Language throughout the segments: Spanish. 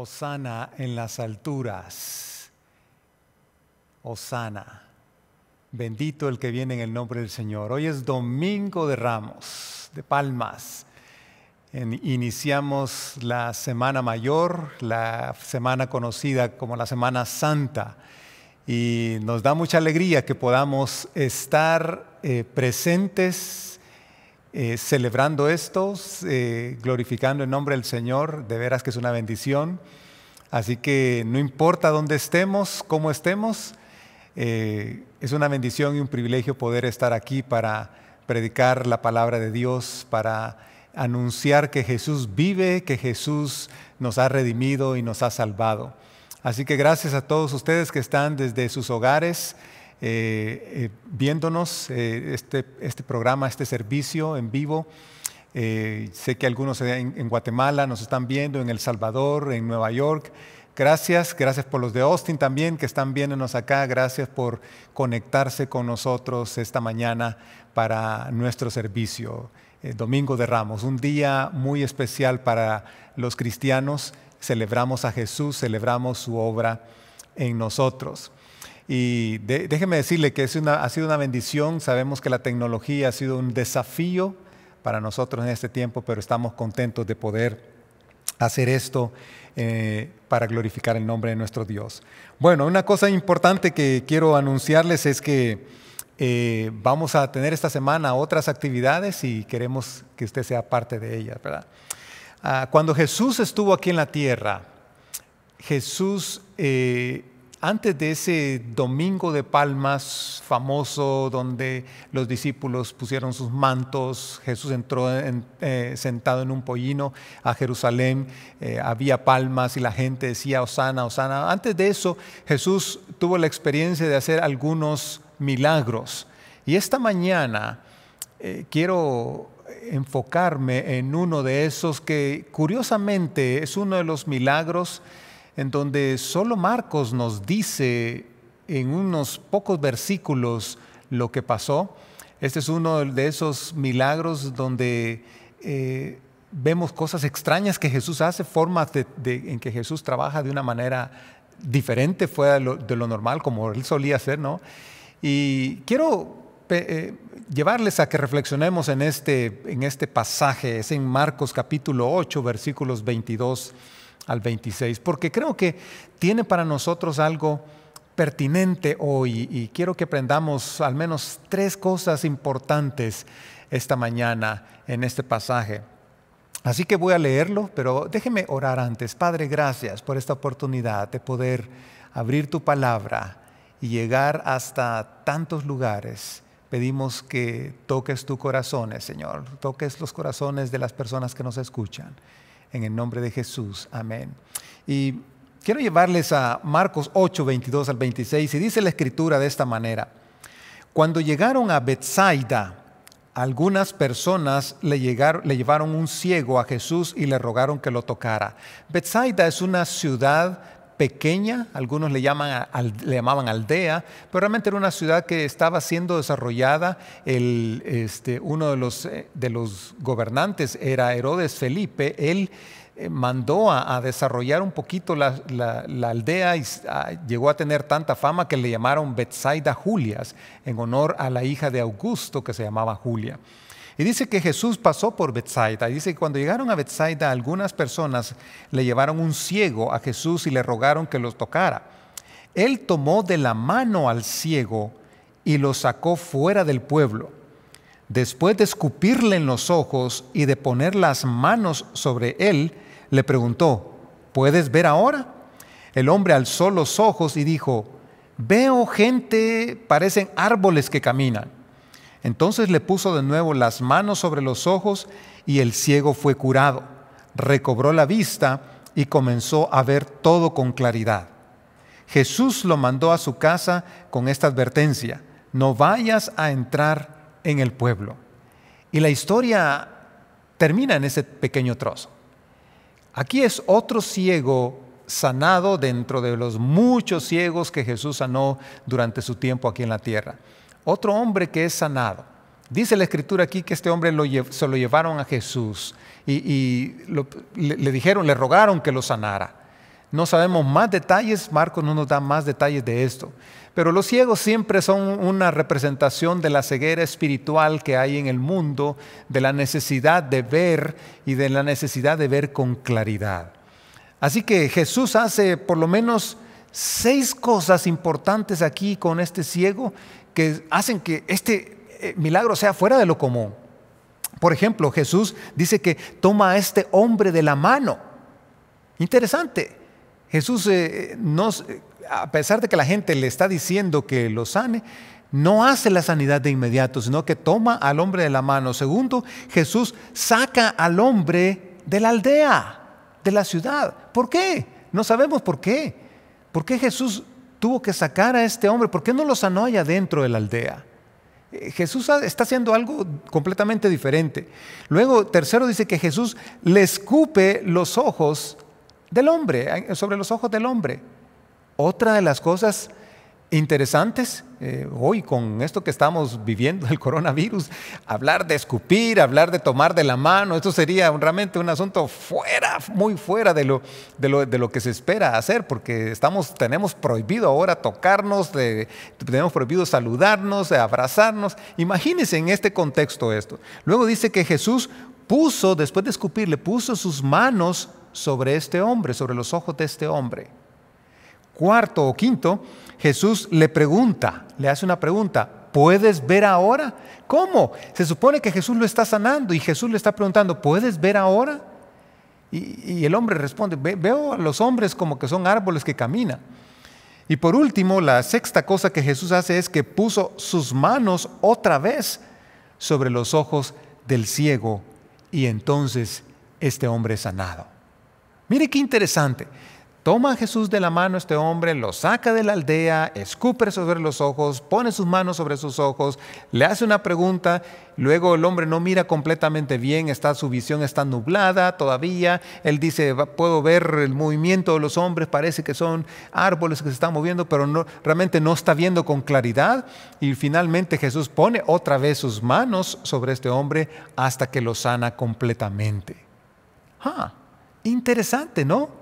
Osana en las alturas. Osana. Bendito el que viene en el nombre del Señor. Hoy es domingo de ramos, de palmas. iniciamos la semana mayor, la semana conocida como la Semana Santa. Y nos da mucha alegría que podamos estar eh, presentes eh, celebrando esto, eh, glorificando el nombre del Señor, de veras que es una bendición. Así que no importa dónde estemos, cómo estemos, eh, es una bendición y un privilegio poder estar aquí para predicar la palabra de Dios, para anunciar que Jesús vive, que Jesús nos ha redimido y nos ha salvado. Así que gracias a todos ustedes que están desde sus hogares. Eh, eh, viéndonos eh, este, este, programa, este servicio en vivo. sé que algunos en, Guatemala nos están viendo, en El Salvador, en Nueva York. Gracias, gracias por los de Austin también que están viéndonos acá. Gracias por conectarse con nosotros esta mañana para nuestro servicio. Domingo de Ramos, un día muy especial para los cristianos. Celebramos a Jesús, celebramos su obra en nosotros. Y déjeme decirle que ha sido una bendición, sabemos que la tecnología ha sido un desafío para nosotros en este tiempo, pero estamos contentos de poder hacer esto eh, para glorificar el nombre de nuestro Dios. Bueno, una cosa importante que quiero anunciarles es que eh, vamos a tener esta semana otras actividades y queremos que usted sea parte de ellas, ¿verdad? Ah, cuando Jesús estuvo aquí en la tierra, Jesús eh, antes de ese domingo de palmas famoso donde los discípulos pusieron sus mantos, Jesús entró eh, sentado en un pollino a Jerusalén, eh, había palmas y la gente decía, Osana, Osana. Antes de eso, Jesús tuvo la experiencia de hacer algunos milagros. Y esta mañana eh, quiero enfocarme en uno de esos que curiosamente es uno de los milagros en donde solo Marcos nos dice en unos pocos versículos lo que pasó. Este es uno de esos milagros donde eh, vemos cosas extrañas que Jesús hace, formas en que Jesús trabaja de una manera diferente, fuera de lo, normal, como él solía hacer, ¿no? Y quiero eh, llevarles a que reflexionemos en este, en este pasaje, es en Marcos capítulo 8, versículos 22 al 26, porque creo que tiene para nosotros algo pertinente hoy y quiero que aprendamos al menos tres cosas importantes esta mañana en este pasaje. Así que voy a leerlo, pero déjeme orar antes. Padre, gracias por esta oportunidad de poder abrir tu palabra y llegar hasta tantos lugares. Pedimos que toques tu corazones, Señor, toques los corazones de las personas que nos escuchan en el nombre de Jesús. Amén. Y quiero llevarles a Marcos 8, 22 al 26 y dice la escritura de esta manera. Cuando llegaron a Bethsaida, algunas personas le, le llevaron un ciego a Jesús y le rogaron que lo tocara. Bethsaida es una ciudad pequeña, algunos le, llaman, le llamaban aldea, pero realmente era una ciudad que estaba siendo desarrollada. Este, uno eh, de los, gobernantes era Herodes Felipe, él eh, mandó a, desarrollar un poquito la, aldea y llegó a tener tanta fama que le llamaron Betsaida Julias, en honor a la hija de Augusto que se llamaba Julia. Y dice que Jesús pasó por Bethsaida. Y dice que cuando llegaron a Bethsaida, algunas personas le llevaron un ciego a Jesús y le rogaron que los tocara. Él tomó de la mano al ciego y lo sacó fuera del pueblo. Después de escupirle en los ojos y de poner las manos sobre él, le preguntó, ¿puedes ver ahora? El hombre alzó los ojos y dijo, veo gente, parecen árboles que caminan. Entonces le puso de nuevo las manos sobre los ojos y el ciego fue curado. Recobró la vista y comenzó a ver todo con claridad. Jesús lo mandó a su casa con esta advertencia, no vayas a entrar en el pueblo. Y la historia termina en ese pequeño trozo. Aquí es otro ciego sanado dentro de los muchos ciegos que Jesús sanó durante su tiempo aquí en la tierra. Otro hombre que es sanado. Dice la escritura aquí que este hombre se lo llevaron a Jesús y, le, dijeron, le rogaron que lo sanara. No sabemos más detalles, Marcos no nos da más detalles de esto. Pero los ciegos siempre son una representación de la ceguera espiritual que hay en el mundo, de la necesidad de ver y de la necesidad de ver con claridad. Así que Jesús hace por lo menos seis cosas importantes aquí con este ciego que hacen que este eh, milagro sea fuera de lo común. Por ejemplo, Jesús dice que toma a este hombre de la mano. Interesante. Jesús, eh, a pesar de que la gente le está diciendo que lo sane, no hace la sanidad de inmediato, sino que toma al hombre de la mano. Segundo, Jesús saca al hombre de la aldea, de la ciudad. ¿Por qué? No sabemos por qué. ¿Por qué Jesús tuvo que sacar a este hombre? ¿Por qué no lo sanó allá dentro de la aldea? Eh, Jesús está haciendo algo completamente diferente. Luego, tercero, dice que Jesús le escupe los ojos del hombre, eh, sobre los ojos del hombre. Otra de las cosas interesantes eh, hoy con esto que estamos viviendo el coronavirus, hablar de escupir, hablar de tomar de la mano, esto sería realmente un asunto fuera, muy fuera de lo, de lo, que se espera hacer, porque estamos, tenemos prohibido ahora tocarnos, tenemos prohibido saludarnos, abrazarnos. Imagínense en este contexto esto. Luego dice que Jesús puso, después de escupir, le puso sus manos sobre este hombre, sobre los ojos de este hombre. Cuarto o quinto, Jesús le pregunta, le hace una pregunta, ¿puedes ver ahora? ¿Cómo? Se supone que Jesús lo está sanando y Jesús le está preguntando, ¿puedes ver ahora? Y, el hombre responde, veo a los hombres como que son árboles que caminan. Y por último, la sexta cosa que Jesús hace es que puso sus manos otra vez sobre los ojos del ciego y entonces este hombre es sanado. Mire qué interesante. Toma a Jesús de la mano este hombre, lo saca de la aldea, escupe sobre los ojos, pone sus manos sobre sus ojos, le hace una pregunta, luego el hombre no mira completamente bien, está, su visión está nublada todavía, él dice, puedo ver el movimiento de los hombres, parece que son árboles que se están moviendo, pero no, realmente no está viendo con claridad y finalmente Jesús pone otra vez sus manos sobre este hombre hasta que lo sana completamente. Ah, interesante, ¿no?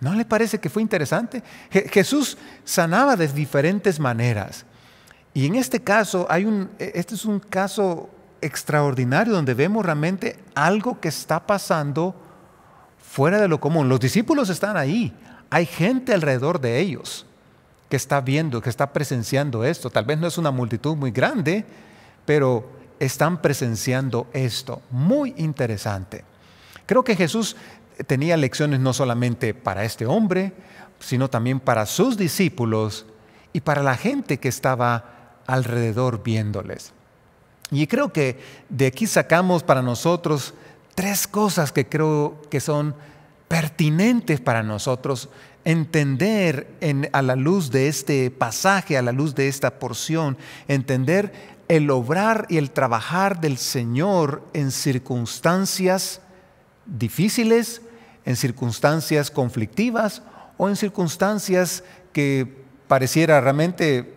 ¿No le parece que fue interesante? Jesús sanaba de diferentes maneras. Y en este caso, hay un, e, este es un caso extraordinario donde vemos realmente algo que está pasando fuera de lo común. Los discípulos están ahí, hay gente alrededor de ellos que está viendo, que está presenciando esto. Tal vez no es una multitud muy grande, pero están presenciando esto. Muy interesante. Creo que Jesús tenía lecciones no solamente para este hombre, sino también para sus discípulos y para la gente que estaba alrededor viéndoles. Y creo que de aquí sacamos para nosotros tres cosas que creo que son pertinentes para nosotros entender a la luz de este pasaje, a la luz de esta porción, entender el obrar y el trabajar del Señor en circunstancias difíciles en circunstancias conflictivas o en circunstancias que pareciera realmente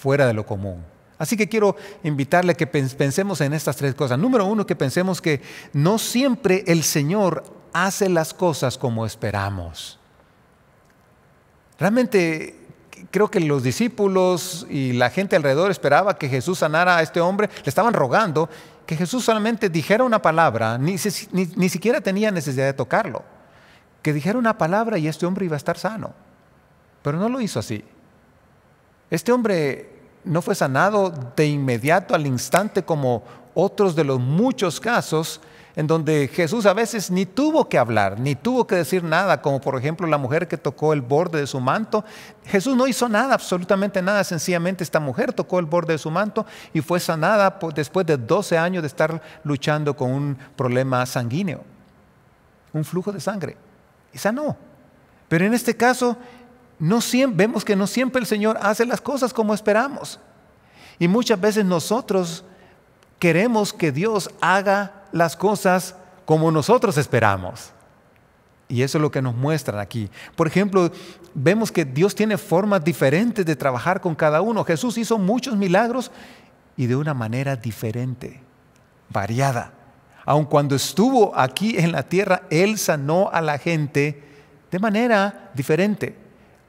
fuera de lo común. Así que quiero invitarle a que pensemos en estas tres cosas. Número uno, que pensemos que no siempre el Señor hace las cosas como esperamos. Realmente creo que los discípulos y la gente alrededor esperaba que Jesús sanara a este hombre, le estaban rogando que Jesús solamente dijera una palabra, ni siquiera tenía necesidad de tocarlo que dijera una palabra y este hombre iba a estar sano. Pero no lo hizo así. Este hombre no fue sanado de inmediato al instante como otros de los muchos casos en donde Jesús a veces ni tuvo que hablar, ni tuvo que decir nada, como por ejemplo la mujer que tocó el borde de su manto. Jesús no hizo nada, absolutamente nada, sencillamente esta mujer tocó el borde de su manto y fue sanada después de 12 años de estar luchando con un problema sanguíneo, un flujo de sangre. Esa no. Pero en este caso, vemos que no siempre el Señor hace las cosas como esperamos. Y muchas veces nosotros queremos que Dios haga las cosas como nosotros esperamos. Y eso es lo que nos muestran aquí. Por ejemplo, vemos que Dios tiene formas diferentes de trabajar con cada uno. Jesús hizo muchos milagros y de una manera diferente, variada. Aun cuando estuvo aquí en la tierra, Él sanó a la gente de manera diferente.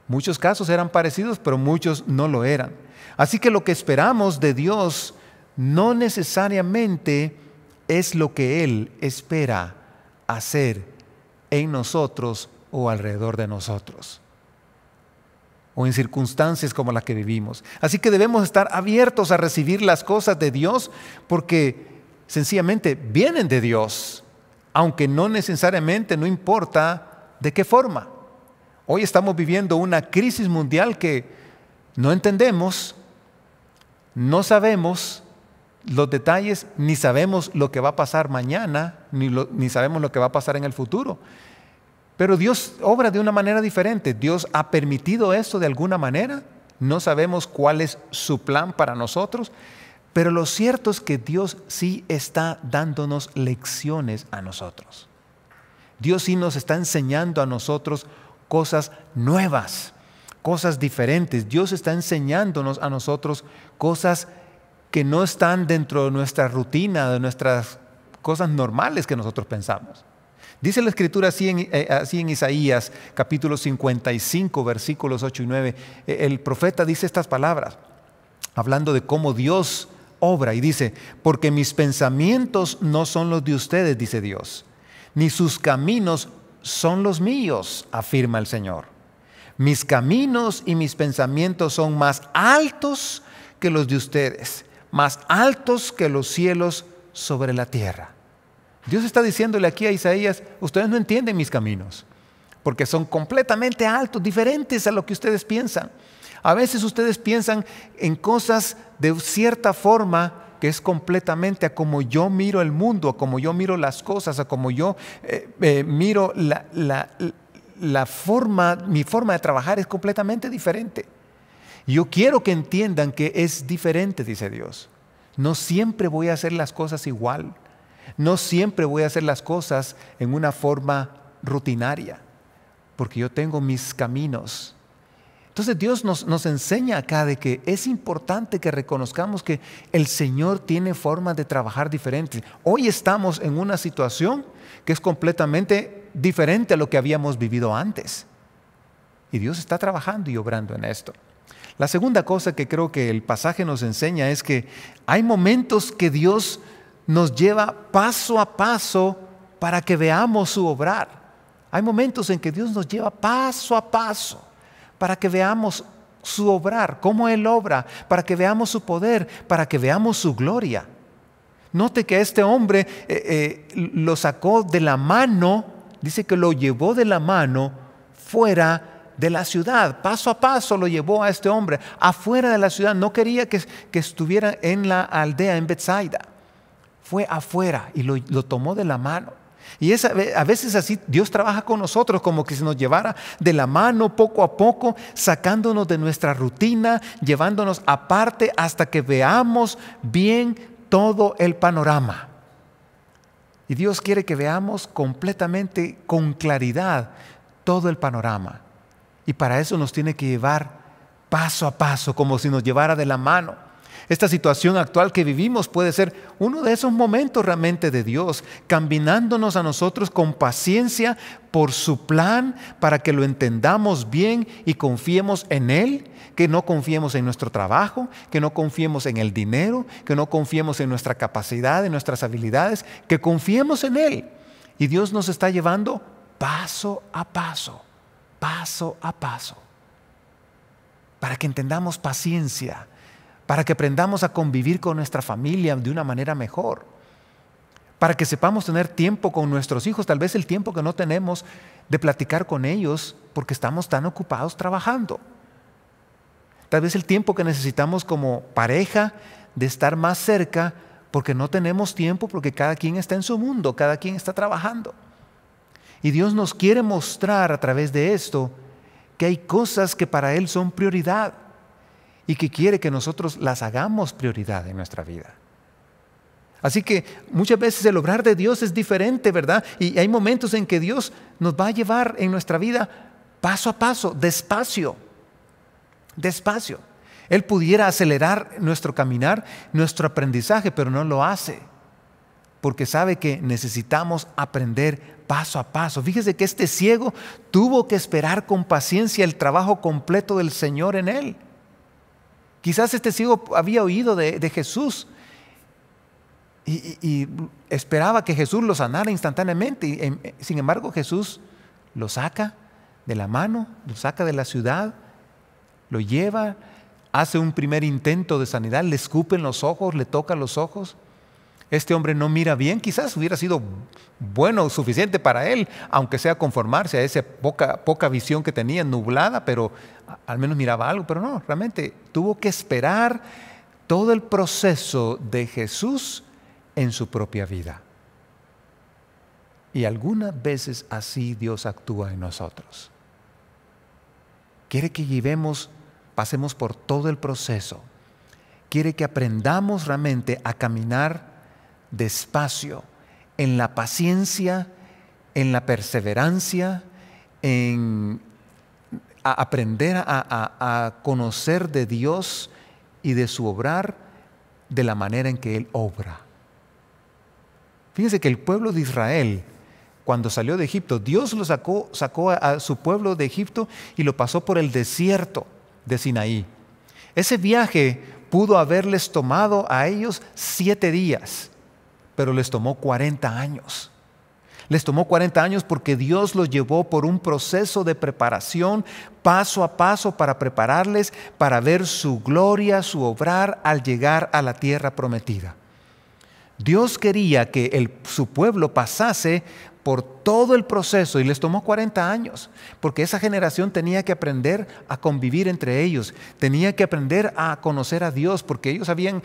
Muchos casos eran parecidos, pero muchos no lo eran. Así que lo que esperamos de Dios no necesariamente es lo que Él espera hacer en nosotros o alrededor de nosotros o en circunstancias como las que vivimos. Así que debemos estar abiertos a recibir las cosas de Dios porque sencillamente vienen de Dios, aunque no necesariamente, no importa de qué forma. Hoy estamos viviendo una crisis mundial que no entendemos, no sabemos los detalles, ni sabemos lo que va a pasar mañana, ni, sabemos lo que va a pasar en el futuro. Pero Dios obra de una manera diferente. Dios ha permitido esto de alguna manera. No sabemos cuál es su plan para nosotros. Pero lo cierto es que Dios sí está dándonos lecciones a nosotros. Dios sí nos está enseñando a nosotros cosas nuevas, cosas diferentes. Dios está enseñándonos a nosotros cosas que no están dentro de nuestra rutina, de nuestras cosas normales que nosotros pensamos. Dice la escritura así en, eh, Isaías capítulo 55 versículos 8 y 9. E, el profeta dice estas palabras hablando de cómo Dios obra y dice, porque mis pensamientos no son los de ustedes, dice Dios, ni sus caminos son los míos, afirma el Señor. Mis caminos y mis pensamientos son más altos que los de ustedes, más altos que los cielos sobre la tierra. Dios está diciéndole aquí a Isaías, ustedes no entienden mis caminos, porque son completamente altos, diferentes a lo que ustedes piensan. A veces ustedes piensan en cosas de cierta forma que es completamente a como yo miro el mundo, a como yo miro las cosas, a como yo eh, eh, miro la, la forma, mi forma de trabajar es completamente diferente. Yo quiero que entiendan que es diferente, dice Dios. No siempre voy a hacer las cosas igual. No siempre voy a hacer las cosas en una forma rutinaria, porque yo tengo mis caminos, entonces Dios nos, enseña acá de que es importante que reconozcamos que el Señor tiene formas de trabajar diferentes. Hoy estamos en una situación que es completamente diferente a lo que habíamos vivido antes. Y Dios está trabajando y obrando en esto. La segunda cosa que creo que el pasaje nos enseña es que hay momentos que Dios nos lleva paso a paso para que veamos su obrar. Hay momentos en que Dios nos lleva paso a paso para que veamos su obrar, cómo Él obra, para que veamos su poder, para que veamos su gloria. Note que este hombre eh, eh, lo sacó de la mano, dice que lo llevó de la mano fuera de la ciudad, paso a paso lo llevó a este hombre, afuera de la ciudad, no quería que, estuviera en la aldea, en Bethsaida, fue afuera y lo tomó de la mano. Y a veces así Dios trabaja con nosotros, como que se nos llevara de la mano poco a poco, sacándonos de nuestra rutina, llevándonos aparte hasta que veamos bien todo el panorama. Y Dios quiere que veamos completamente, con claridad, todo el panorama. Y para eso nos tiene que llevar paso a paso, como si nos llevara de la mano. Esta situación actual que vivimos puede ser uno de esos momentos realmente de Dios, caminándonos a nosotros con paciencia por su plan para que lo entendamos bien y confiemos en Él, que no confiemos en nuestro trabajo, que no confiemos en el dinero, que no confiemos en nuestra capacidad, en nuestras habilidades, que confiemos en Él. Y Dios nos está llevando paso a paso, paso a paso, para que entendamos paciencia para que aprendamos a convivir con nuestra familia de una manera mejor, para que sepamos tener tiempo con nuestros hijos, tal vez el tiempo que no tenemos de platicar con ellos porque estamos tan ocupados trabajando. Tal vez el tiempo que necesitamos como pareja de estar más cerca porque no tenemos tiempo, porque cada quien está en su mundo, cada quien está trabajando. Y Dios nos quiere mostrar a través de esto que hay cosas que para Él son prioridad y que quiere que nosotros las hagamos prioridad en nuestra vida. Así que muchas veces el obrar de Dios es diferente, ¿verdad? Y hay momentos en que Dios nos va a llevar en nuestra vida paso a paso, despacio, despacio. Él pudiera acelerar nuestro caminar, nuestro aprendizaje, pero no lo hace, porque sabe que necesitamos aprender paso a paso. Fíjese que este ciego tuvo que esperar con paciencia el trabajo completo del Señor en él. Quizás este ciego había oído de, Jesús y, esperaba que Jesús lo sanara instantáneamente. Em, sin embargo, Jesús lo saca de la mano, lo saca de la ciudad, lo lleva, hace un primer intento de sanidad, le escupen los ojos, le toca los ojos este hombre no mira bien, quizás hubiera sido bueno, suficiente para él, aunque sea conformarse a esa poca, poca visión que tenía, nublada, pero al menos miraba algo, pero no, realmente tuvo que esperar todo el proceso de Jesús en su propia vida. Y algunas veces así Dios actúa en nosotros. Quiere que llevemos, pasemos por todo el proceso. Quiere que aprendamos realmente a caminar despacio, en la paciencia, en la perseverancia, en aprender a, conocer de Dios y de su obrar de la manera en que Él obra. Fíjense que el pueblo de Israel, cuando salió de Egipto, Dios lo sacó, sacó a, su pueblo de Egipto y lo pasó por el desierto de Sinaí. Ese viaje pudo haberles tomado a ellos siete días, pero les tomó 40 años. Les tomó 40 años porque Dios los llevó por un proceso de preparación, paso a paso, para prepararles para ver su gloria, su obrar al llegar a la tierra prometida. Dios quería que su pueblo pasase por todo el proceso y les tomó 40 años, porque esa generación tenía que aprender a convivir entre ellos, tenía que aprender a conocer a Dios, porque ellos habían,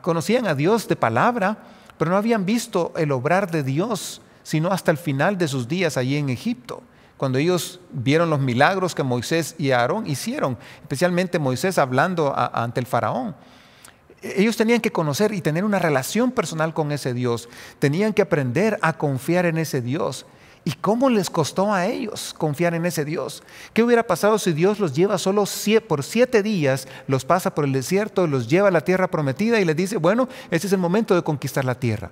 conocían a Dios de palabra, pero no habían visto el obrar de Dios, sino hasta el final de sus días allí en Egipto, cuando ellos vieron los milagros que Moisés y Aarón hicieron, especialmente Moisés hablando ante el faraón. Ellos tenían que conocer y tener una relación personal con ese Dios, tenían que aprender a confiar en ese Dios ¿Y cómo les costó a ellos confiar en ese Dios? ¿Qué hubiera pasado si Dios los lleva solo por siete días, los pasa por el desierto, los lleva a la tierra prometida y les dice, bueno, este es el momento de conquistar la tierra?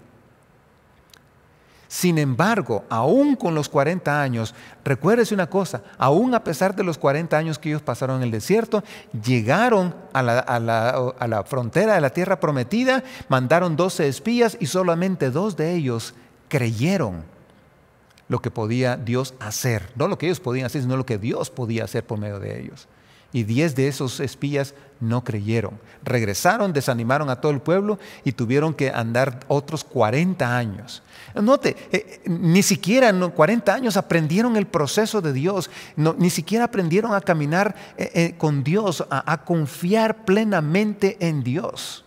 Sin embargo, aún con los 40 años, recuérdese una cosa, aún a pesar de los 40 años que ellos pasaron en el desierto, llegaron a la, a la frontera de la tierra prometida, mandaron 12 espías y solamente dos de ellos creyeron lo que podía Dios hacer. No lo que ellos podían hacer, sino lo que Dios podía hacer por medio de ellos. Y diez de esos espías no creyeron. Regresaron, desanimaron a todo el pueblo y tuvieron que andar otros 40 años. Note, eh, ni siquiera en 40 años aprendieron el proceso de Dios, no, ni siquiera aprendieron a caminar eh, eh, con Dios, a, a confiar plenamente en Dios.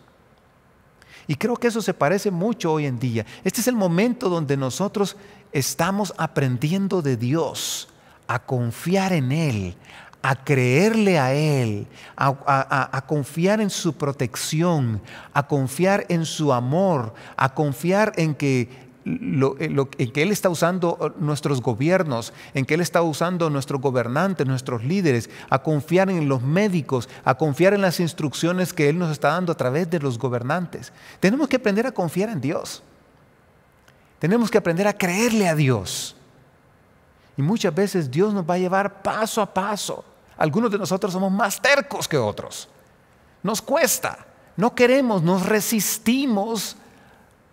Y creo que eso se parece mucho hoy en día. Este es el momento donde nosotros estamos aprendiendo de Dios a confiar en Él, a creerle a Él, a, confiar en su protección, a confiar en su amor, a confiar en que... Eh, en que Él está usando oh, nuestros gobiernos, en que Él está usando nuestros gobernantes, nuestros líderes, a confiar en los médicos, a confiar en las instrucciones que Él nos está dando a través de los gobernantes. Tenemos que aprender a confiar en Dios. Tenemos que aprender a creerle a Dios. Y muchas veces Dios nos va a llevar paso a paso. Algunos de nosotros somos más tercos que otros. Nos cuesta, no queremos, nos resistimos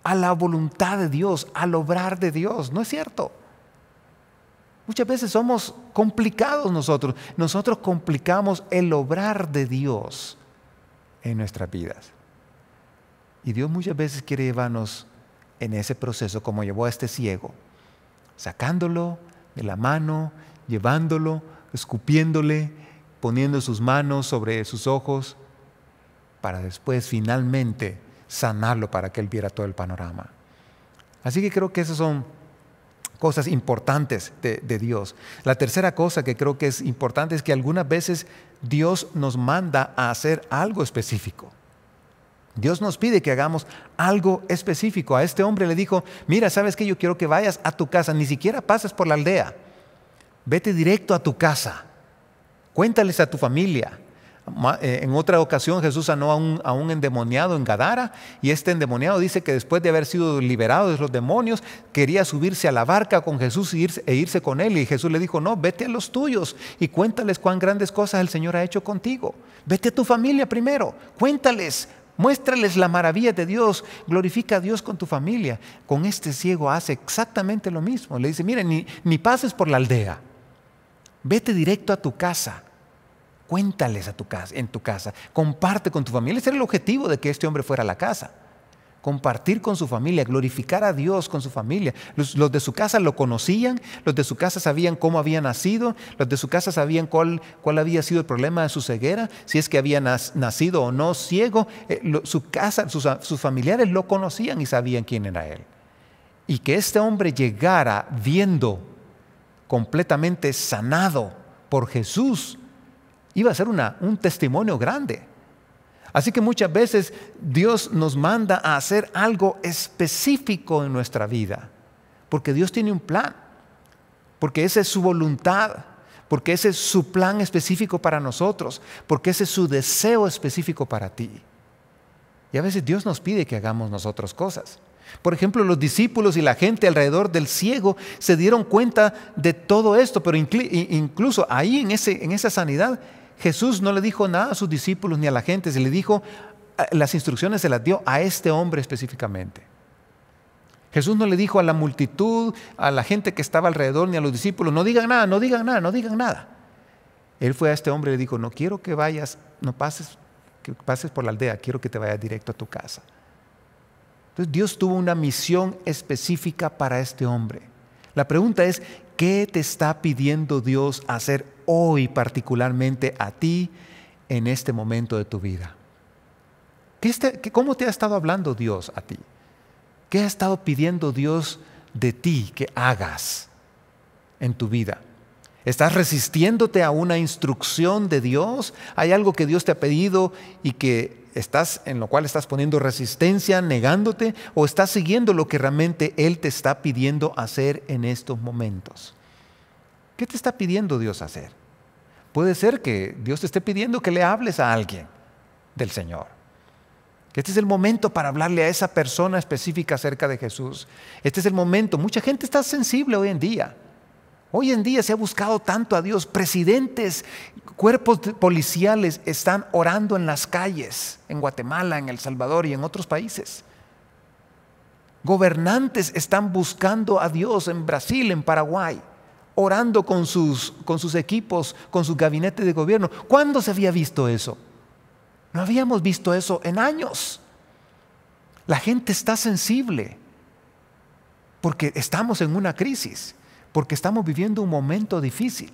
a la voluntad de Dios, al obrar de Dios. ¿No es cierto? Muchas veces somos complicados nosotros. Nosotros complicamos el obrar de Dios en nuestras vidas. Y Dios muchas veces quiere llevarnos en ese proceso como llevó a este ciego, sacándolo de la mano, llevándolo, escupiéndole, poniendo sus manos sobre sus ojos, para después finalmente sanarlo para que él viera todo el panorama. Así que creo que esas son cosas importantes de, Dios. La tercera cosa que creo que es importante es que algunas veces Dios nos manda a hacer algo específico. Dios nos pide que hagamos algo específico. A este hombre le dijo, mira, ¿sabes qué? Yo quiero que vayas a tu casa, ni siquiera pases por la aldea. Vete directo a tu casa. Cuéntales a tu familia. Eh, en otra ocasión Jesús sanó a un, endemoniado en Gadara y este endemoniado dice que después de haber sido liberado de los demonios quería subirse a la barca con Jesús e, e irse, con él y Jesús le dijo, no, vete a los tuyos y cuéntales cuán grandes cosas el Señor ha hecho contigo. Vete a tu familia primero, cuéntales, Muéstrales la maravilla de Dios. Glorifica a Dios con tu familia. Con este ciego hace exactamente lo mismo. Le dice, mire, ni, pases por la aldea. Vete directo a tu casa. Cuéntales a tu casa, en tu casa. Comparte con tu familia. Ese era el objetivo de que este hombre fuera a la casa compartir con su familia, glorificar a Dios con su familia. Los, de su casa lo conocían, los de su casa sabían cómo había nacido, los de su casa sabían cuál, cuál había sido el problema de su ceguera, si es que había nacido o no ciego. Eh, su casa, sus, familiares lo conocían y sabían quién era él. Y que este hombre llegara viendo completamente sanado por Jesús, iba a ser una, un testimonio grande. Así que muchas veces Dios nos manda a hacer algo específico en nuestra vida, porque Dios tiene un plan, porque esa es su voluntad, porque ese es su plan específico para nosotros, porque ese es su deseo específico para ti. Y a veces Dios nos pide que hagamos nosotros cosas. Por ejemplo, los discípulos y la gente alrededor del ciego se dieron cuenta de todo esto, pero incluso ahí en, en esa sanidad Jesús no le dijo nada a sus discípulos ni a la gente, se le dijo, ah, las instrucciones se las dio a este hombre específicamente. Jesús no le dijo a la multitud, a la gente que estaba alrededor, ni a los discípulos, no digan nada, no digan nada, no digan nada. Él fue a este hombre y le dijo, no quiero que vayas, no pases, que pases por la aldea, quiero que te vayas directo a tu casa. Entonces Dios tuvo una misión específica para este hombre. La pregunta es, ¿qué te está pidiendo Dios hacer hoy particularmente a ti en este momento de tu vida? Este, ¿Cómo te ha estado hablando Dios a ti? ¿Qué ha estado pidiendo Dios de ti que hagas en tu vida? ¿Estás resistiéndote a una instrucción de Dios? ¿Hay algo que Dios te ha pedido y que estás en lo cual estás poniendo resistencia, negándote o estás siguiendo lo que realmente él te está pidiendo hacer en estos momentos? ¿Qué te está pidiendo Dios hacer? Puede ser que Dios te esté pidiendo que le hables a alguien del Señor. este es el momento para hablarle a esa persona específica acerca de Jesús. Este es el momento. Mucha gente está sensible hoy en día. Hoy en día se ha buscado tanto a Dios. Presidentes, cuerpos policiales están orando en las calles, en Guatemala, en El Salvador y en otros países. Gobernantes están buscando a Dios en Brasil, en Paraguay orando con sus, con sus equipos, con su gabinete de gobierno. ¿Cuándo se había visto eso? No habíamos visto eso en años. La gente está sensible porque estamos en una crisis, porque estamos viviendo un momento difícil.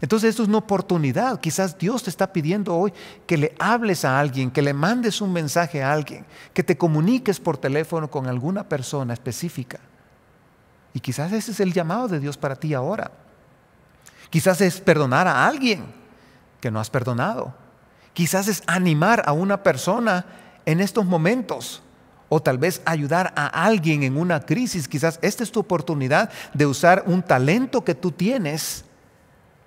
Entonces esto es una oportunidad. Quizás Dios te está pidiendo hoy que le hables a alguien, que le mandes un mensaje a alguien, que te comuniques por teléfono con alguna persona específica. Y quizás ese es el llamado de Dios para ti ahora. Quizás es perdonar a alguien que no has perdonado. Quizás es animar a una persona en estos momentos. O tal vez ayudar a alguien en una crisis. Quizás esta es tu oportunidad de usar un talento que tú tienes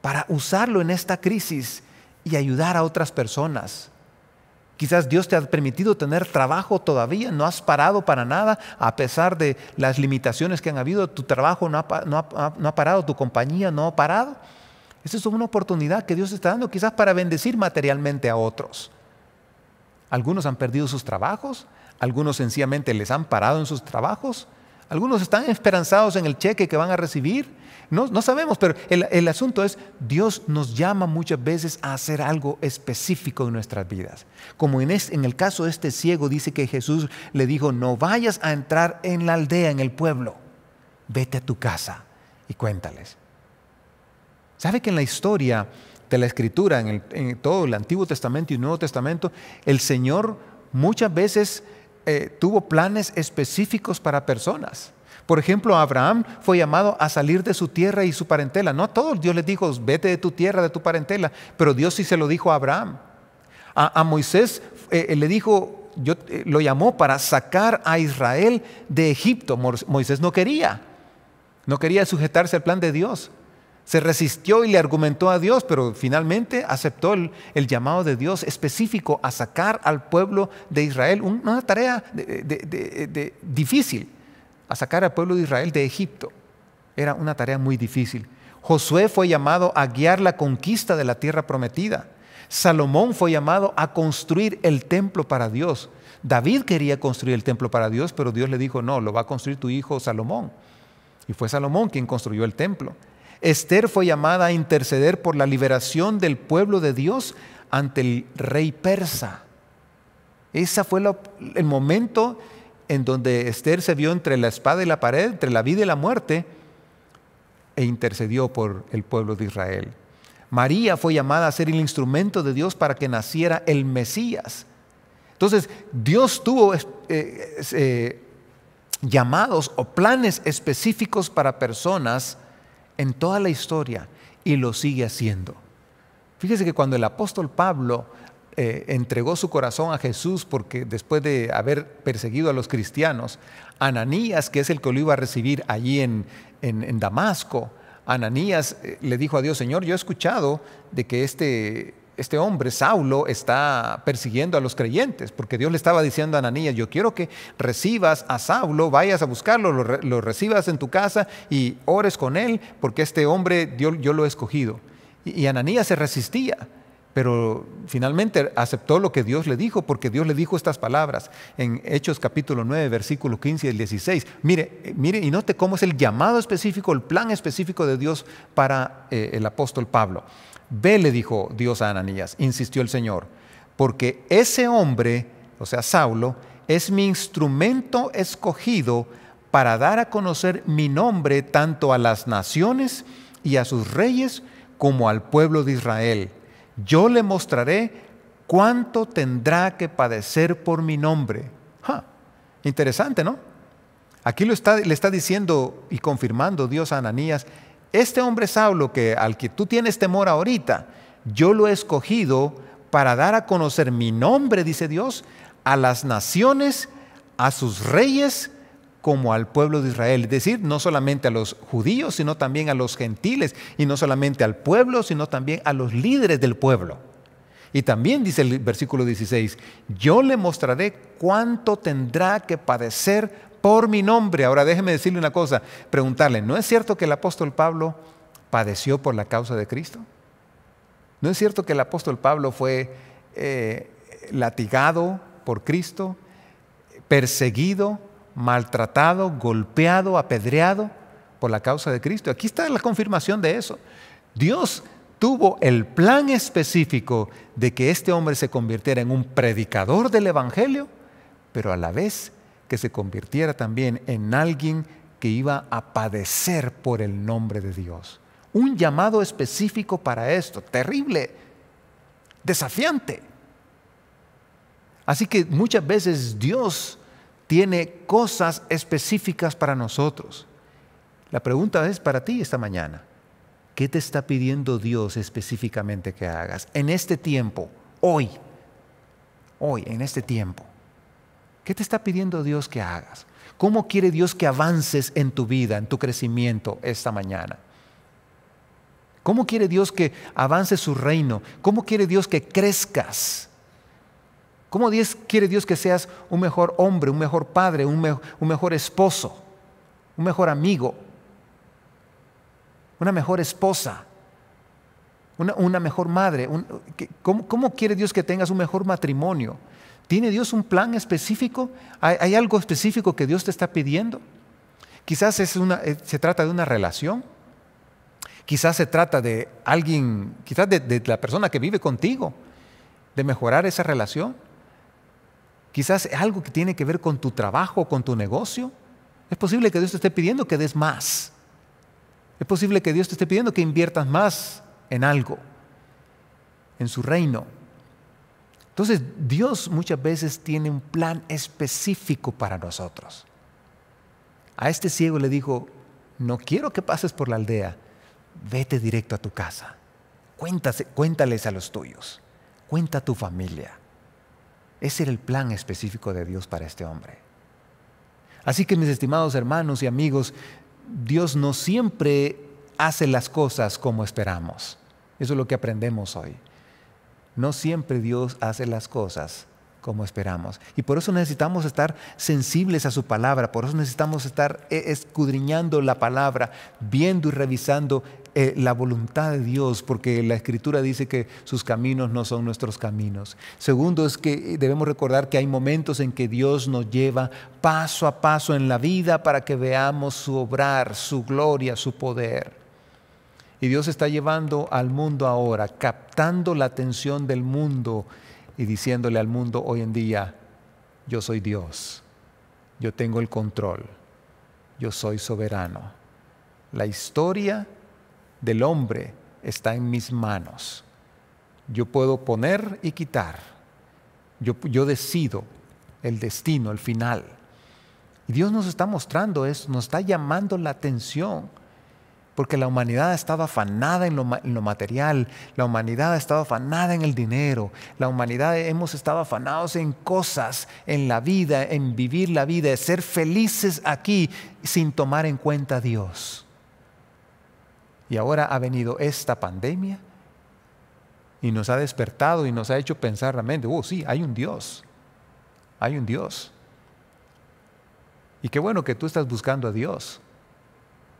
para usarlo en esta crisis y ayudar a otras personas. Quizás Dios te ha permitido tener trabajo todavía, no has parado para nada, a pesar de las limitaciones que han habido, tu trabajo no ha, no ha parado, tu compañía no ha parado. Esa es una oportunidad que Dios está dando quizás para bendecir materialmente a otros. Algunos han perdido sus trabajos, algunos sencillamente les han parado en sus trabajos, algunos están esperanzados en el cheque que van a recibir, no, sabemos, pero el, asunto es, Dios nos llama muchas veces a hacer algo específico en nuestras vidas. Como en, en el caso de este ciego dice que Jesús le dijo, no vayas a entrar en la aldea, en el pueblo, vete a tu casa y cuéntales. ¿Sabe que en la historia de la escritura, en, en, todo el Antiguo Testamento y Nuevo Testamento, el Señor muchas veces eh, tuvo planes específicos para personas. Por ejemplo, Abraham fue llamado a salir de su tierra y su parentela. No a todos Dios les dijo, vete de tu tierra, de tu parentela, pero Dios sí se lo dijo a Abraham. A, Moisés eh, eh, le dijo, yo, eh, lo llamó para sacar a Israel de Egipto. Moisés no quería, no quería sujetarse al plan de Dios. Se resistió y le argumentó a Dios, pero finalmente aceptó el, llamado de Dios específico a sacar al pueblo de Israel, una tarea de, difícil a sacar al pueblo de Israel de Egipto. Era una tarea muy difícil. Josué fue llamado a guiar la conquista de la tierra prometida. Salomón fue llamado a construir el templo para Dios. David quería construir el templo para Dios, pero Dios le dijo, no, lo va a construir tu hijo Salomón. Y fue Salomón quien construyó el templo. Esther fue llamada a interceder por la liberación del pueblo de Dios ante el rey persa. Ese fue el momento en donde Esther se vio entre la espada y la pared, entre la vida y la muerte, e intercedió por el pueblo de Israel. María fue llamada a ser el instrumento de Dios para que naciera el Mesías. Entonces, Dios tuvo eh, eh, llamados o planes específicos para personas en toda la historia y lo sigue haciendo. Fíjese que cuando el apóstol Pablo eh, entregó su corazón a Jesús porque después de haber perseguido a los cristianos, Ananías, que es el que lo iba a recibir allí en, en, Damasco, Ananías eh, le dijo a Dios, Señor, yo he escuchado de que este, este hombre, Saulo, está persiguiendo a los creyentes, porque Dios le estaba diciendo a Ananías, yo quiero que recibas a Saulo, vayas a buscarlo, lo, recibas en tu casa y ores con él, porque este hombre yo, lo he escogido. y Ananías se resistía. Pero finalmente aceptó lo que Dios le dijo, porque Dios le dijo estas palabras en Hechos capítulo 9, versículo 15 y 16. Mire, eh, mire y note cómo es el llamado específico, el plan específico de Dios para eh, el apóstol Pablo. Ve, le dijo Dios a Ananías, insistió el Señor, porque ese hombre, o sea, Saulo, es mi instrumento escogido para dar a conocer mi nombre tanto a las naciones y a sus reyes como al pueblo de Israel yo le mostraré cuánto tendrá que padecer por mi nombre. Interesante, ¿no? Aquí lo está, le está diciendo y confirmando Dios a Ananías, este hombre Saulo que al que tú tienes temor ahorita, yo lo he escogido para dar a conocer mi nombre, dice Dios, a las naciones, a sus reyes como al pueblo de Israel, es decir, no solamente a los judíos, sino también a los gentiles, y no solamente al pueblo, sino también a los líderes del pueblo. Y también dice el versículo 16, yo le mostraré cuánto tendrá que padecer por mi nombre. Ahora déjeme decirle una cosa, preguntarle, ¿no es cierto que el apóstol Pablo padeció por la causa de Cristo? ¿No es cierto que el apóstol Pablo fue eh, latigado por Cristo, perseguido? maltratado, golpeado, apedreado por la causa de Cristo. Aquí está la confirmación de eso. Dios tuvo el plan específico de que este hombre se convirtiera en un predicador del Evangelio, pero a la vez que se convirtiera también en alguien que iba a padecer por el nombre de Dios. Un llamado específico para esto, terrible, desafiante. Así que muchas veces Dios tiene cosas específicas para nosotros. La pregunta es para ti esta mañana. ¿Qué te está pidiendo Dios específicamente que hagas en este tiempo, hoy? Hoy, en este tiempo. ¿Qué te está pidiendo Dios que hagas? ¿Cómo quiere Dios que avances en tu vida, en tu crecimiento esta mañana? ¿Cómo quiere Dios que avance su reino? ¿Cómo quiere Dios que crezcas? ¿Cómo quiere Dios que seas un mejor hombre, un mejor padre, un, mejor esposo, un mejor amigo, una mejor esposa, una, mejor madre? ¿cómo, quiere Dios que tengas un mejor matrimonio? ¿Tiene Dios un plan específico? ¿Hay, algo específico que Dios te está pidiendo? Quizás eh, se trata de una relación. Quizás se trata de alguien, quizás de la persona que vive contigo, de mejorar esa relación. Quizás algo que tiene que ver con tu trabajo, con tu negocio. Es posible que Dios te esté pidiendo que des más. Es posible que Dios te esté pidiendo que inviertas más en algo, en su reino. Entonces Dios muchas veces tiene un plan específico para nosotros. A este ciego le dijo, no quiero que pases por la aldea, vete directo a tu casa, cuéntales a los tuyos, cuenta a tu familia. Ese era el plan específico de Dios para este hombre. Así que mis estimados hermanos y amigos, Dios no siempre hace las cosas como esperamos. Eso es lo que aprendemos hoy. No siempre Dios hace las cosas como esperamos. Y por eso necesitamos estar sensibles a su palabra, por eso necesitamos estar eh, escudriñando la palabra, viendo y revisando eh, la voluntad de Dios, porque la Escritura dice que sus caminos no son nuestros caminos. Segundo es que debemos recordar que hay momentos en que Dios nos lleva paso a paso en la vida para que veamos su obrar, su gloria, su poder. Y Dios está llevando al mundo ahora, captando la atención del mundo y diciéndole al mundo hoy en día, yo soy Dios, yo tengo el control, yo soy soberano. La historia del hombre está en mis manos. Yo puedo poner y quitar. Yo, decido el destino, el final. Y Dios nos está mostrando eso, nos está llamando la atención, porque la humanidad ha estado afanada en lo, en lo, material, la humanidad ha estado afanada en el dinero, la humanidad hemos estado afanados en cosas, en la vida, en vivir la vida, en ser felices aquí sin tomar en cuenta a Dios. Y ahora ha venido esta pandemia y nos ha despertado y nos ha hecho pensar realmente, mente, oh sí, hay un Dios, hay un Dios. Y qué bueno que tú estás buscando a Dios.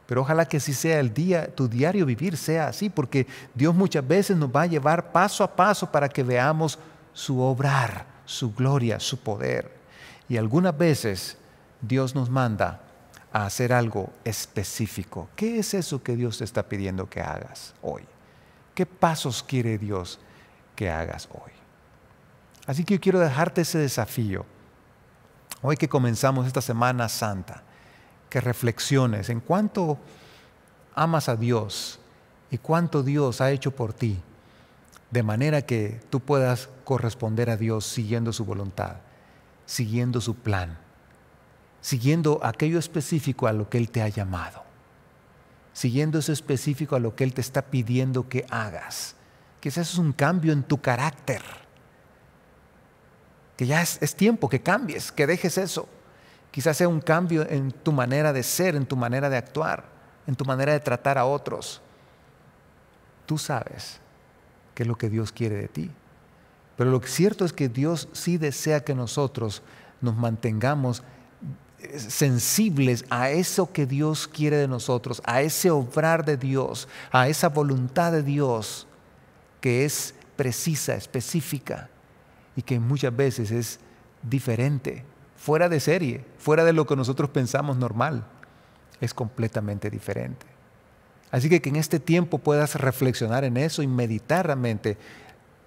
Pero ojalá que sí sea el día, tu diario vivir sea así, porque Dios muchas veces nos va a llevar paso a paso para que veamos su obrar, su gloria, su poder. Y algunas veces Dios nos manda a hacer algo específico. ¿Qué es eso que Dios te está pidiendo que hagas hoy? ¿Qué pasos quiere Dios que hagas hoy? Así que yo quiero dejarte ese desafío. Hoy que comenzamos esta Semana Santa, que reflexiones en cuánto amas a Dios y cuánto Dios ha hecho por ti, de manera que tú puedas corresponder a Dios siguiendo su voluntad, siguiendo su plan siguiendo aquello específico a lo que Él te ha llamado, siguiendo eso específico a lo que Él te está pidiendo que hagas. Quizás es un cambio en tu carácter, que ya es, tiempo que cambies, que dejes eso. Quizás sea un cambio en tu manera de ser, en tu manera de actuar, en tu manera de tratar a otros. Tú sabes qué es lo que Dios quiere de ti. Pero lo cierto es que Dios sí desea que nosotros nos mantengamos sensibles a eso que Dios quiere de nosotros, a ese obrar de Dios, a esa voluntad de Dios que es precisa, específica y que muchas veces es diferente, fuera de serie, fuera de lo que nosotros pensamos normal, es completamente diferente. Así que que en este tiempo puedas reflexionar en eso y meditar realmente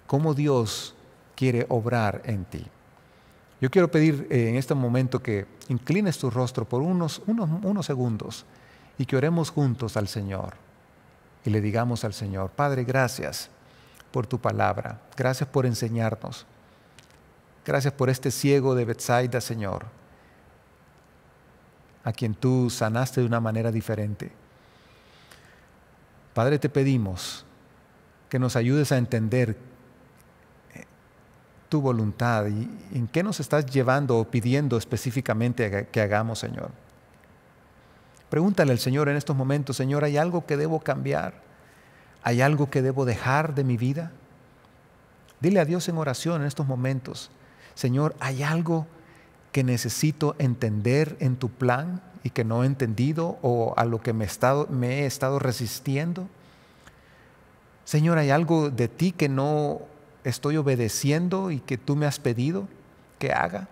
cómo Dios quiere obrar en ti. Yo quiero pedir eh, en este momento que inclines tu rostro por unos, unos, unos segundos y que oremos juntos al Señor y le digamos al Señor, Padre, gracias por tu palabra, gracias por enseñarnos, gracias por este ciego de Bethsaida, Señor, a quien tú sanaste de una manera diferente. Padre, te pedimos que nos ayudes a entender tu voluntad y en qué nos estás llevando o pidiendo específicamente que hagamos, Señor. Pregúntale al Señor en estos momentos, Señor, ¿hay algo que debo cambiar? ¿Hay algo que debo dejar de mi vida? Dile a Dios en oración en estos momentos, Señor, ¿hay algo que necesito entender en tu plan y que no he entendido o a lo que me he estado, me he estado resistiendo? Señor, ¿hay algo de ti que no estoy obedeciendo y que tú me has pedido que haga?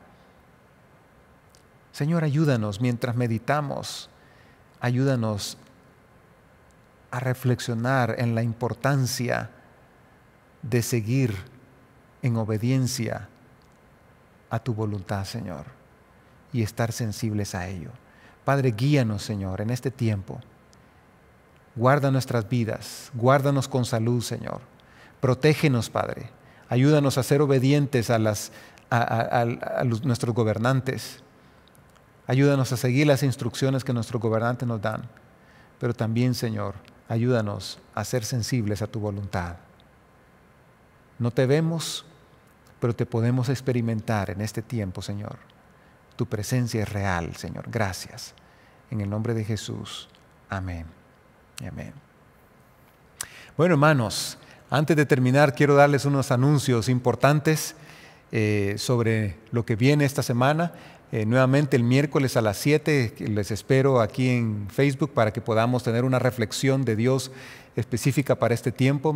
Señor, ayúdanos mientras meditamos, ayúdanos a reflexionar en la importancia de seguir en obediencia a tu voluntad, Señor, y estar sensibles a ello. Padre, guíanos, Señor, en este tiempo. Guarda nuestras vidas, guárdanos con salud, Señor. Protégenos, Padre. Ayúdanos a ser obedientes a, nuestros gobernantes. Ayúdanos a seguir las instrucciones que nuestros gobernantes nos dan. Pero también, Señor, ayúdanos a ser sensibles a tu voluntad. No te vemos, pero te podemos experimentar en este tiempo, Señor. Tu presencia es real, Señor. Gracias. En el nombre de Jesús. Amén. Amén. Bueno, hermanos. Antes de terminar, quiero darles unos anuncios importantes eh, sobre lo que viene esta semana. Eh, nuevamente el miércoles a las 7 les espero aquí en Facebook para que podamos tener una reflexión de Dios específica para este tiempo.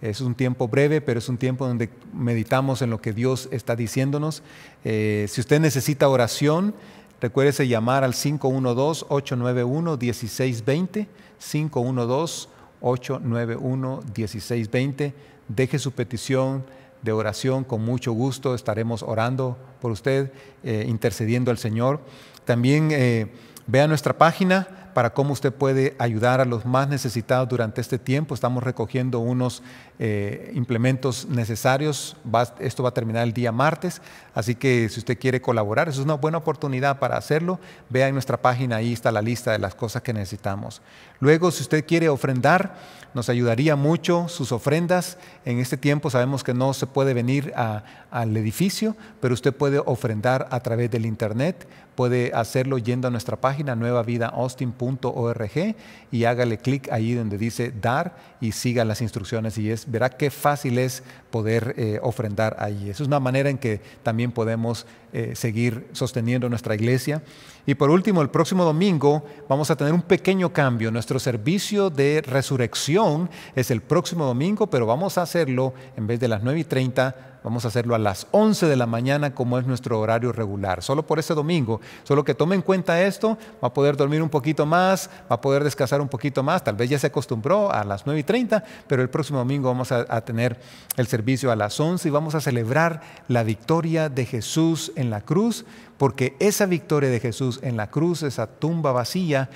Es un tiempo breve, pero es un tiempo donde meditamos en lo que Dios está diciéndonos. Eh, si usted necesita oración, recuérdese llamar al 512-891-1620. 512 891 891-1620. Deje su petición de oración con mucho gusto. Estaremos orando por usted, eh, intercediendo al Señor. También eh, vea nuestra página para cómo usted puede ayudar a los más necesitados durante este tiempo. Estamos recogiendo unos eh, implementos necesarios. esto va a terminar el día martes, así que si usted quiere colaborar, es una buena oportunidad para hacerlo. Vea en nuestra página, ahí está la lista de las cosas que necesitamos. Luego, si usted quiere ofrendar, nos ayudaría mucho sus ofrendas. En este tiempo sabemos que no se puede venir al edificio, pero usted puede ofrendar a través del Internet, puede hacerlo yendo a nuestra página nuevavidaaustin.org y hágale clic ahí donde dice dar y siga las instrucciones y es, verá qué fácil es poder eh, ofrendar allí. Esa es una manera en que también podemos eh, seguir sosteniendo nuestra iglesia. Y por último, el próximo domingo vamos a tener un pequeño cambio. Nuestro servicio de resurrección es el próximo domingo, pero vamos a hacerlo en vez de las 9 y 30 Vamos a hacerlo a las 11 de la mañana como es nuestro horario regular, solo por este domingo. Solo que tome en cuenta esto, va a poder dormir un poquito más, va a poder descansar un poquito más, tal vez ya se acostumbró a las 9 y 30, pero el próximo domingo vamos a, tener el servicio a las 11 y vamos a celebrar la victoria de Jesús en la cruz, porque esa victoria de Jesús en la cruz, esa tumba vacía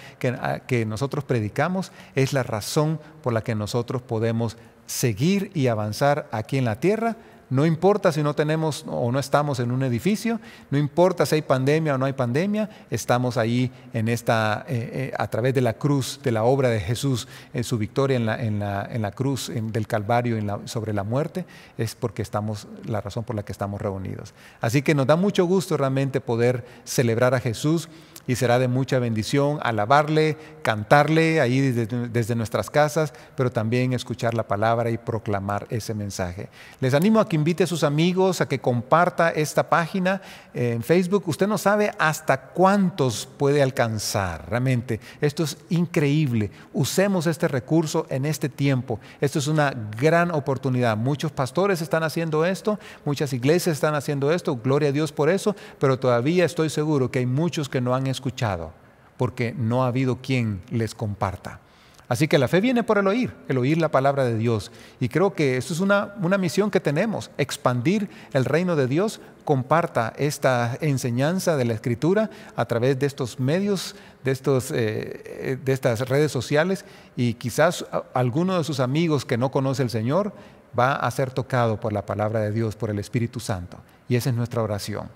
que nosotros predicamos, es la razón por la que nosotros podemos seguir y avanzar aquí en la tierra no importa si no tenemos o no estamos en un edificio, no importa si hay pandemia o no hay pandemia, estamos ahí en esta, eh, eh, a través de la cruz, de la obra de Jesús, en su victoria en la, en la, cruz del Calvario en la, sobre la muerte, es porque estamos, la razón por la que estamos reunidos. Así que nos da mucho gusto realmente poder celebrar a Jesús y será de mucha bendición alabarle, cantarle ahí desde, nuestras casas, pero también escuchar la palabra y proclamar ese mensaje. Les animo a que invite a sus amigos, a que comparta esta página en Facebook. Usted no sabe hasta cuántos puede alcanzar, realmente. Esto es increíble. Usemos este recurso en este tiempo. Esto es una gran oportunidad. Muchos pastores están haciendo esto, muchas iglesias están haciendo esto, gloria a Dios por eso, pero todavía estoy seguro que hay muchos que no han escuchado, porque no ha habido quien les comparta. Así que la fe viene por el oír, el oír la palabra de Dios. Y creo que eso es una, una misión que tenemos, expandir el reino de Dios, comparta esta enseñanza de la Escritura a través de estos medios, de, estos, eh, eh, de estas redes sociales y quizás alguno de sus amigos que no conoce el Señor va a ser tocado por la palabra de Dios, por el Espíritu Santo. Y esa es nuestra oración.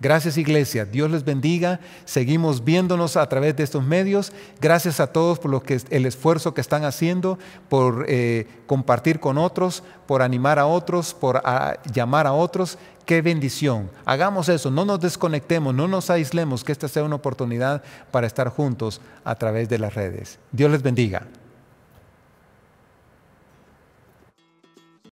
Gracias Iglesia, Dios les bendiga, seguimos viéndonos a través de estos medios, gracias a todos por el esfuerzo que están haciendo, por eh, compartir con otros, por animar a otros, por ah, llamar a otros, qué bendición. Hagamos eso, no nos desconectemos, no nos aislemos, que esta sea una oportunidad para estar juntos a través de las redes. Dios les bendiga.